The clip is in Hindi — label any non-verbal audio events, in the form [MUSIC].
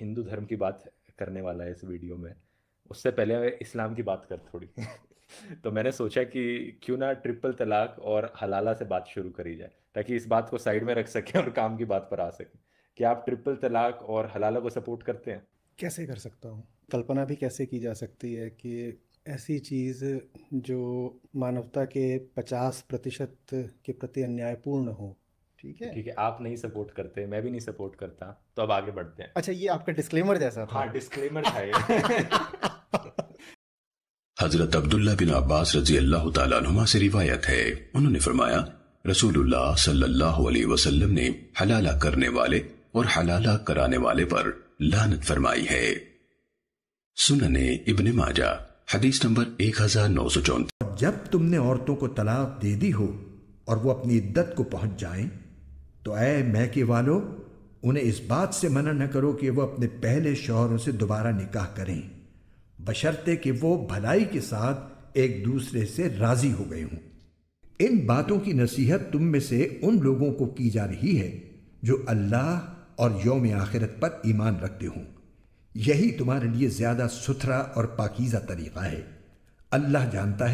हिंदू धर्म की बात करने वाला है इस वीडियो में उससे पहले मैं इस्लाम की बात कर थोड़ी [LAUGHS] तो मैंने सोचा कि क्यों ना ट्रिपल तलाक और हलाला से बात शुरू करी जाए ताकि इस बात को साइड में रख सकें और काम की बात पर आ सकें क्या आप ट्रिपल तलाक और हलाला को सपोर्ट करते हैं कैसे कर सकता हूँ कल्पना भी कैसे की जा सकती है कि ऐसी चीज़ जो मानवता के 50 प्रतिशत के प्रति अन्यायपूर्ण हो ठीक है ठीक है आप नहीं सपोर्ट करते मैं भी नहीं सपोर्ट करता तो अब आगे बढ़ते हैं अच्छा ये आपका डिस्क्लेमर जैसा था हाँ डिस्क्लेमर था ये [LAUGHS] हजरत अब्दुल्ला बिन अब्बास रजी अल्लाह तुमा से रिवायत है उन्होंने फरमाया रसूलुल्लाह सल्लल्लाहु अलैहि वसल्लम ने हलाला करने वाले और हलाला कराने वाले पर लानत फरमाई है सुनने इब्ने माजा हदीस नंबर एक हजार नौ सौ चौंतीस जब तुमने औरतों को तलाक दे दी हो और वो अपनी इद्दत को पहुंच जाएं तो ऐ महके वालों उन्हें इस बात से मना न करो कि वह अपने पहले शोहरों से दोबारा निकाह करें बशर्ते कि वो भलाई के साथ एक दूसरे से राजी हो गए हों इन बातों की नसीहत तुम में से उन लोगों को की जा रही है जो अल्लाह और योम आखिरत पर ईमान रखते हों यही तुम्हारे लिए ज़्यादा सुथरा और पाकिज़ा तरीक़ा है अल्लाह जानता है